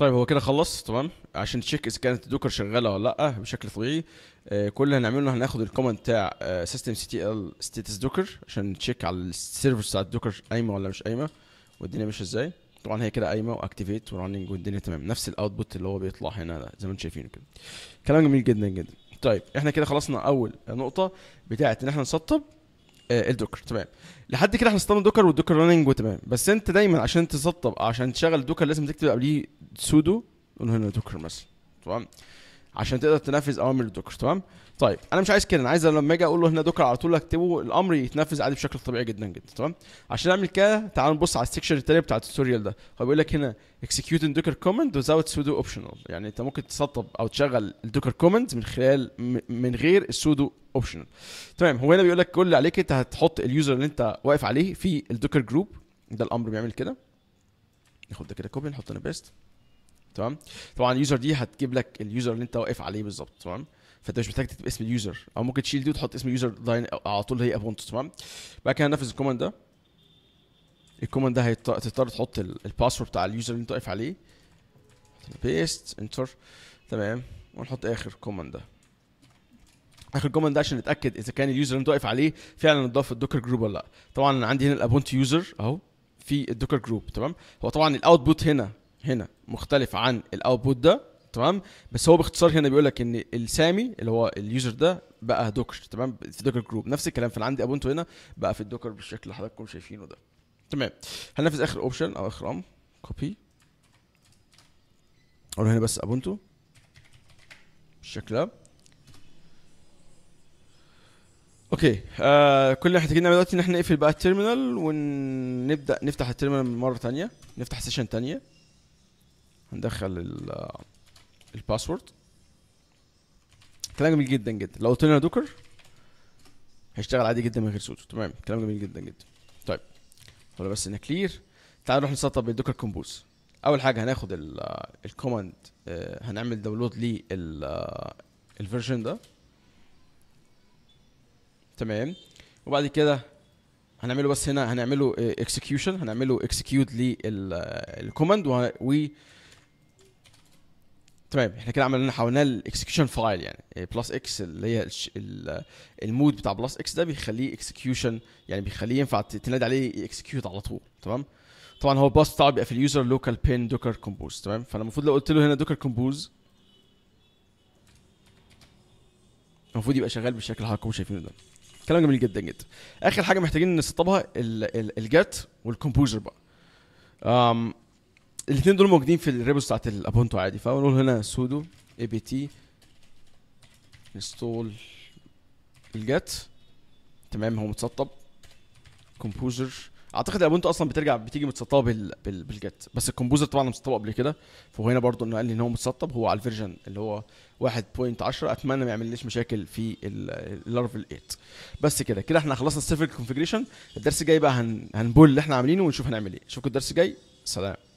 طيب هو كده خلص تمام عشان تشيك اذا كانت الدوكر شغاله ولا لا بشكل طبيعي آه، كل اللي هنعمله هناخد الكومنت بتاع سيستم سي تي ال ستاتس دوكر عشان تشيك على السيرفر بتاع الدوكر قايمه ولا مش قايمه والدنيا ماشيه ازاي طبعا هي كده قايمه واكتيفيت وراننج والدنيا تمام نفس الاوتبوت اللي هو بيطلع هنا ده زي ما انتم شايفينه كده كلام جميل جدا جدا طيب احنا كده خلصنا اول نقطه بتاعه ان احنا نسطب آه، الدوكر تمام لحد كده احنا استخدمنا دوكر والدوكر راننج وتمام بس انت دايما عشان تسطب عشان تشغل دوكر لازم تكتب قبليه سودو قول هنا دوكر مثلا تمام عشان تقدر تنفذ اوامر الدوكر تمام طيب انا مش عايز كده انا عايز لما اجي اقول له هنا دوكر على طول اكتبه الامر يتنفذ عادي بشكل طبيعي جدا جدا تمام عشان اعمل كده تعال نبص على السكشن التاني بتاع التوتوريال ده هو بيقول لك هنا executing docker command without sudo optional يعني انت ممكن تسطب او تشغل الدوكر كومند من خلال من غير السودو اوبشنال تمام هو هنا بيقول لك كل اللي عليك انت هتحط اليوزر اللي انت واقف عليه في الدوكر جروب ده الامر بيعمل كده ناخد ده كده كوبي نحط هنا بيست تمام طبعا اليوزر دي هتجيب لك اليوزر اللي انت واقف عليه بالظبط تمام فانت مش محتاج تكتب اسم اليوزر او ممكن تشيل دي وتحط اسم اليوزر على طول هي ابونتو تمام بعد كده هننفذ الكوماند ده الكوماند ده هتضطر تحط الباسورد بتاع اليوزر اللي انت واقف عليه بيست انتر تمام ونحط اخر كوماند ده اخر كومنت ده عشان نتاكد اذا كان اليوزر اللي انت واقف عليه فعلا اتضاف الدوكر جروب ولا لا طبعا انا عندي هنا الابونت يوزر اهو في الدوكر جروب تمام هو طبعا الاوتبوت هنا هنا مختلف عن الاوتبوت ده تمام بس هو باختصار هنا بيقول لك ان السامي اللي هو اليوزر ده بقى دوكر تمام في دوكر جروب نفس الكلام في عندي ابونتو هنا بقى في الدوكر بالشكل اللي حضراتكم شايفينه ده تمام هننفذ اخر اوبشن او اخر امر كوبي اقول هنا بس ابونتو بالشكل ده اوكي آه كل اللي محتاجين نعمله دلوقتي ان احنا نقفل بقى التيرمينال ونبدا نفتح التيرمينال مره ثانيه نفتح سيشن ثانيه هندخل الباسورد كلام جميل جدا جدا لو قلت لنا دوكر هيشتغل عادي جدا من غير سوتو تمام كلام جميل جدا جدا طيب ولا بس ان كلير تعال نروح نسطب الدوكر كومبوز اول حاجه هناخد الكوماند آه، هنعمل داونلود لل الفيرجن ده تمام وبعد كده هنعمله بس هنا هنعمله اكسكيوشن آه، هنعمله اكسكيوت للكوماند آه، و تمام احنا كده عملنا حولنا الاكسكيوشن فايل يعني بلس إيه، اكس اللي هي المود بتاع بلس اكس ده بيخليه اكسكيوشن يعني بيخليه ينفع تنادي عليه اكسكيوت على طول تمام طبعا هو الباص بتاعه بيبقى في اليوزر لوكال بين دوكر كومبوز تمام فانا المفروض لو قلت له هنا دوكر كومبوز المفروض يبقى شغال بالشكل اللي حضراتكم شايفينه ده كلام جميل جدا جدا اخر حاجه محتاجين نسطبها الجت والكومبوزر بقى الاثنين دول موجودين في الريبوس بتاعت الابونتو عادي فنقول هنا سودو اي بي تي انستول الجت تمام هو متسطب كومبوزر اعتقد الابونتو اصلا بترجع بتيجي متسطبه بال... بال... بالجت بس الكومبوزر طبعا متسطبه قبل كده فهو هنا برضو انه قال لي ان هو متسطب هو على الفيرجن اللي هو 1.10 اتمنى ما يعملليش مشاكل في اللارفل 8 بس كده كده احنا خلصنا السيرفر كونفجريشن الدرس الجاي بقى هن... هنبول اللي احنا عاملينه ونشوف هنعمل ايه اشوفكم الدرس الجاي سلام